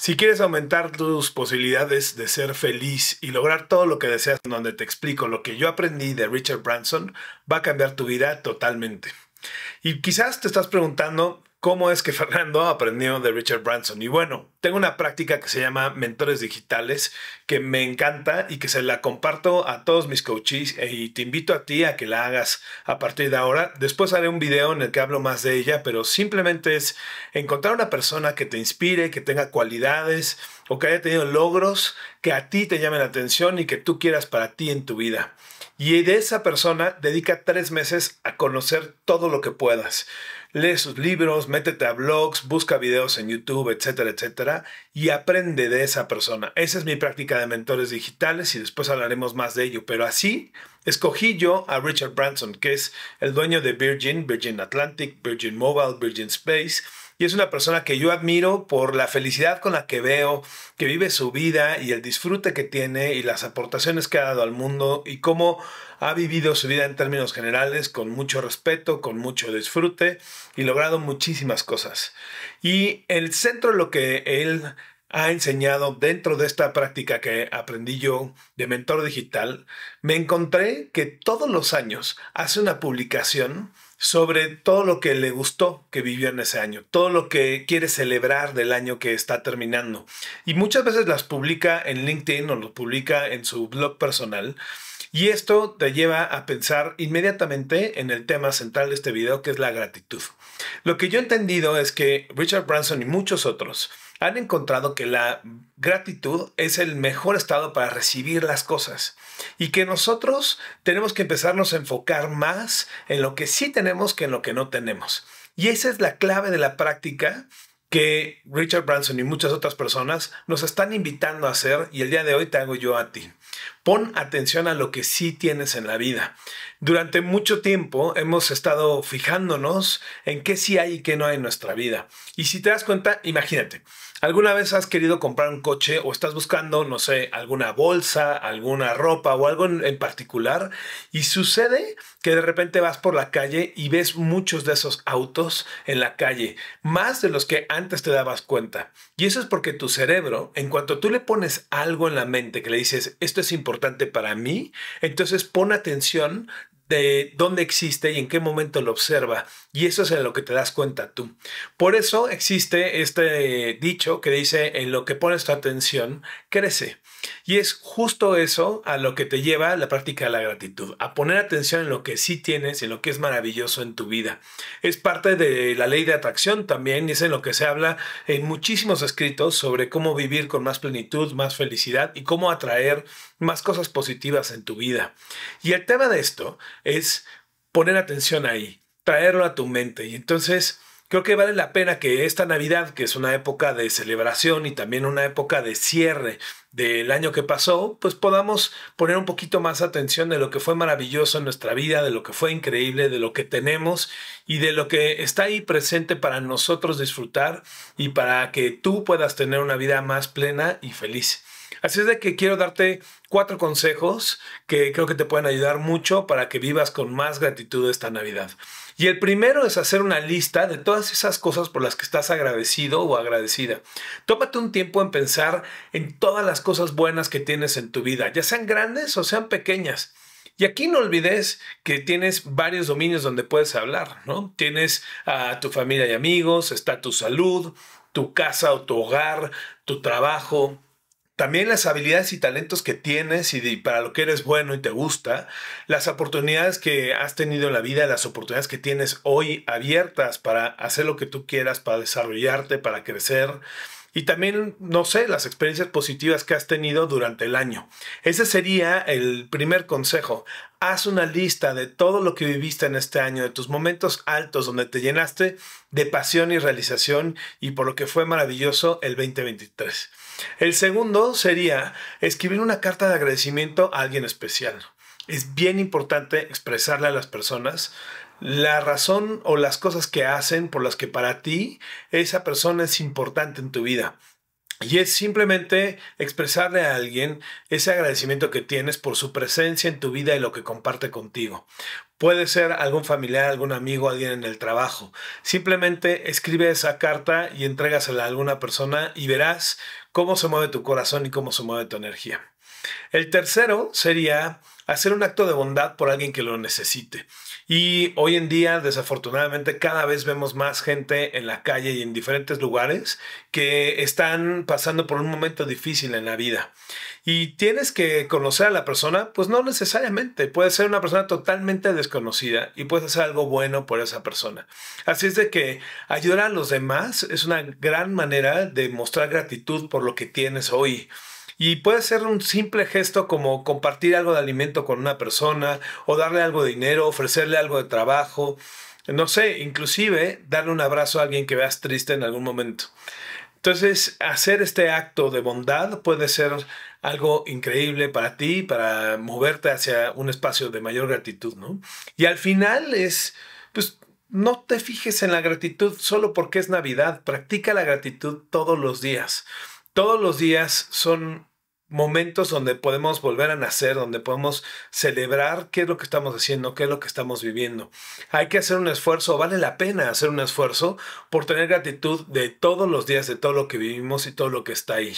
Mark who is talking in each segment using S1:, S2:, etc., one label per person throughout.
S1: Si quieres aumentar tus posibilidades de ser feliz y lograr todo lo que deseas, donde te explico lo que yo aprendí de Richard Branson, va a cambiar tu vida totalmente. Y quizás te estás preguntando cómo es que Fernando aprendió de Richard Branson. Y bueno, tengo una práctica que se llama mentores digitales que me encanta y que se la comparto a todos mis coaches eh, y te invito a ti a que la hagas a partir de ahora. Después haré un video en el que hablo más de ella, pero simplemente es encontrar una persona que te inspire, que tenga cualidades o que haya tenido logros que a ti te llamen la atención y que tú quieras para ti en tu vida. Y de esa persona dedica tres meses a conocer todo lo que puedas. Lee sus libros, métete a blogs, busca videos en YouTube, etcétera, etcétera y aprende de esa persona. Esa es mi práctica de mentores digitales y después hablaremos más de ello. Pero así escogí yo a Richard Branson, que es el dueño de Virgin, Virgin Atlantic, Virgin Mobile, Virgin Space y es una persona que yo admiro por la felicidad con la que veo, que vive su vida y el disfrute que tiene y las aportaciones que ha dado al mundo y cómo ha vivido su vida en términos generales con mucho respeto, con mucho disfrute y logrado muchísimas cosas. Y el centro de lo que él ha enseñado dentro de esta práctica que aprendí yo de mentor digital, me encontré que todos los años hace una publicación sobre todo lo que le gustó que vivió en ese año, todo lo que quiere celebrar del año que está terminando. Y muchas veces las publica en LinkedIn o lo publica en su blog personal. Y esto te lleva a pensar inmediatamente en el tema central de este video, que es la gratitud. Lo que yo he entendido es que Richard Branson y muchos otros han encontrado que la gratitud es el mejor estado para recibir las cosas y que nosotros tenemos que empezarnos a enfocar más en lo que sí tenemos que en lo que no tenemos. Y esa es la clave de la práctica que Richard Branson y muchas otras personas nos están invitando a hacer y el día de hoy te hago yo a ti pon atención a lo que sí tienes en la vida. Durante mucho tiempo hemos estado fijándonos en qué sí hay y qué no hay en nuestra vida. Y si te das cuenta, imagínate, ¿alguna vez has querido comprar un coche o estás buscando, no sé, alguna bolsa, alguna ropa o algo en, particular? Y sucede que de repente vas por la calle y ves muchos de esos autos en la calle, más de los que antes te dabas cuenta. Y eso es porque tu cerebro, en cuanto tú le pones algo en la mente que le dices, esto es importante, importante para mí. Entonces pon atención de dónde existe y en qué momento lo observa. Y eso es en lo que te das cuenta tú. Por eso existe este dicho que dice, en lo que pones tu atención, crece. Y es justo eso a lo que te lleva la práctica de la gratitud, a poner atención en lo que sí tienes y en lo que es maravilloso en tu vida. Es parte de la ley de atracción también, y es en lo que se habla en muchísimos escritos sobre cómo vivir con más plenitud, más felicidad y cómo atraer más cosas positivas en tu vida. Y el tema de esto es poner atención ahí, traerlo a tu mente. Y entonces creo que vale la pena que esta Navidad, que es una época de celebración y también una época de cierre del año que pasó, pues podamos poner un poquito más atención de lo que fue maravilloso en nuestra vida, de lo que fue increíble, de lo que tenemos y de lo que está ahí presente para nosotros disfrutar y para que tú puedas tener una vida más plena y feliz. Así es de que quiero darte cuatro consejos que creo que te pueden ayudar mucho para que vivas con más gratitud esta Navidad. Y el primero es hacer una lista de todas esas cosas por las que estás agradecido o agradecida. Tómate un tiempo en pensar en todas las cosas buenas que tienes en tu vida, ya sean grandes o sean pequeñas. Y aquí no olvides que tienes varios dominios donde puedes hablar, ¿no? Tienes a tu familia y amigos, está tu salud, tu casa o tu hogar, tu trabajo, también las habilidades y talentos que tienes y, para lo que eres bueno y te gusta, las oportunidades que has tenido en la vida, las oportunidades que tienes hoy abiertas para hacer lo que tú quieras, para desarrollarte, para crecer, y también, no sé, las experiencias positivas que has tenido durante el año. Ese sería el primer consejo. Haz una lista de todo lo que viviste en este año, de tus momentos altos donde te llenaste de pasión y realización y por lo que fue maravilloso el 2023. El segundo sería escribir una carta de agradecimiento a alguien especial. Es bien importante expresarle a las personas la razón o las cosas que hacen por las que para ti esa persona es importante en tu vida. Y es simplemente expresarle a alguien ese agradecimiento que tienes por su presencia en tu vida y lo que comparte contigo. Puede ser algún familiar, algún amigo, alguien en el trabajo. Simplemente escribe esa carta y entrégasela a alguna persona y verás cómo se mueve tu corazón y cómo se mueve tu energía. El tercero sería hacer un acto de bondad por alguien que lo necesite. Y hoy en día, desafortunadamente, cada vez vemos más gente en la calle y en diferentes lugares que están pasando por un momento difícil en la vida. Y tienes que conocer a la persona, pues no necesariamente. Puede ser una persona totalmente desconocida y puedes hacer algo bueno por esa persona. Así es de que ayudar a los demás es una gran manera de mostrar gratitud por lo que tienes hoy. Y puede ser un simple gesto como compartir algo de alimento con una persona o darle algo de dinero, ofrecerle algo de trabajo, no sé, inclusive darle un abrazo a alguien que veas triste en algún momento. Entonces, hacer este acto de bondad puede ser algo increíble para ti, para moverte hacia un espacio de mayor gratitud, ¿no? Y al final es, pues, no te fijes en la gratitud solo porque es Navidad, practica la gratitud todos los días. Todos los días son momentos donde podemos volver a nacer, donde podemos celebrar qué es lo que estamos haciendo, qué es lo que estamos viviendo. Hay que hacer un esfuerzo, vale la pena hacer un esfuerzo por tener gratitud de todos los días, de todo lo que vivimos y todo lo que está ahí.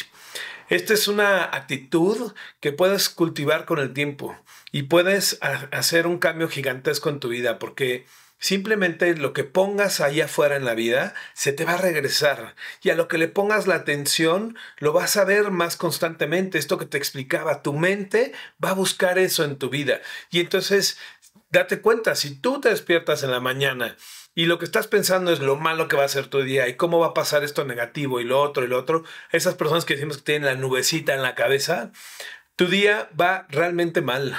S1: Esta es una actitud que puedes cultivar con el tiempo y puedes hacer un cambio gigantesco en tu vida porque Simplemente lo que pongas ahí afuera en la vida se te va a regresar y a lo que le pongas la atención lo vas a ver más constantemente. Esto que te explicaba, tu mente va a buscar eso en tu vida. Y entonces, date cuenta, si tú te despiertas en la mañana y lo que estás pensando es lo malo que va a ser tu día y cómo va a pasar esto negativo y lo otro y lo otro, esas personas que decimos que tienen la nubecita en la cabeza, tu día va realmente mal.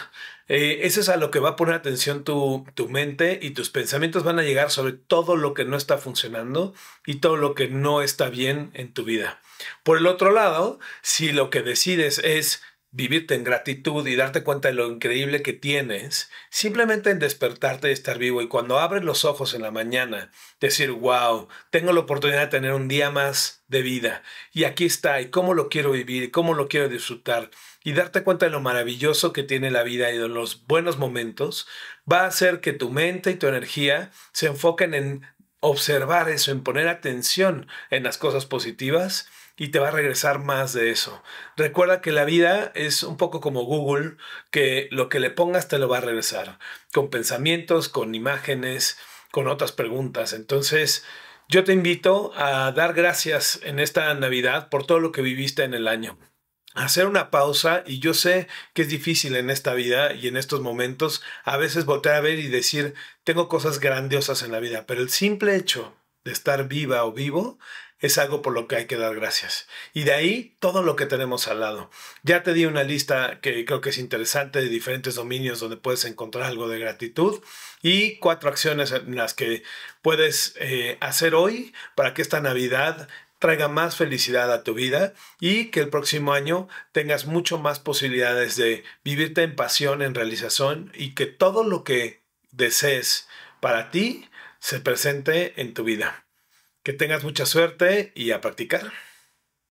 S1: Eh, eso es a lo que va a poner atención tu, mente y tus pensamientos van a llegar sobre todo lo que no está funcionando y todo lo que no está bien en tu vida. Por el otro lado, si lo que decides es vivirte en gratitud y darte cuenta de lo increíble que tienes, simplemente en despertarte y estar vivo y cuando abres los ojos en la mañana, decir, wow, tengo la oportunidad de tener un día más de vida y aquí está y cómo lo quiero vivir y cómo lo quiero disfrutar y darte cuenta de lo maravilloso que tiene la vida y de los buenos momentos, va a hacer que tu mente y tu energía se enfoquen en observar eso, en poner atención en las cosas positivas y te va a regresar más de eso. Recuerda que la vida es un poco como Google, que lo que le pongas te lo va a regresar, con pensamientos, con imágenes, con otras preguntas. Entonces, yo te invito a dar gracias en esta Navidad por todo lo que viviste en el año hacer una pausa y yo sé que es difícil en esta vida y en estos momentos a veces voltear a ver y decir, tengo cosas grandiosas en la vida, pero el simple hecho de estar viva o vivo es algo por lo que hay que dar gracias. Y de ahí todo lo que tenemos al lado. Ya te di una lista que creo que es interesante de diferentes dominios donde puedes encontrar algo de gratitud y cuatro acciones en las que puedes eh, hacer hoy para que esta Navidad traiga más felicidad a tu vida y que el próximo año tengas mucho más posibilidades de vivirte en pasión, en realización y que todo lo que desees para ti se presente en tu vida. Que tengas mucha suerte y a practicar.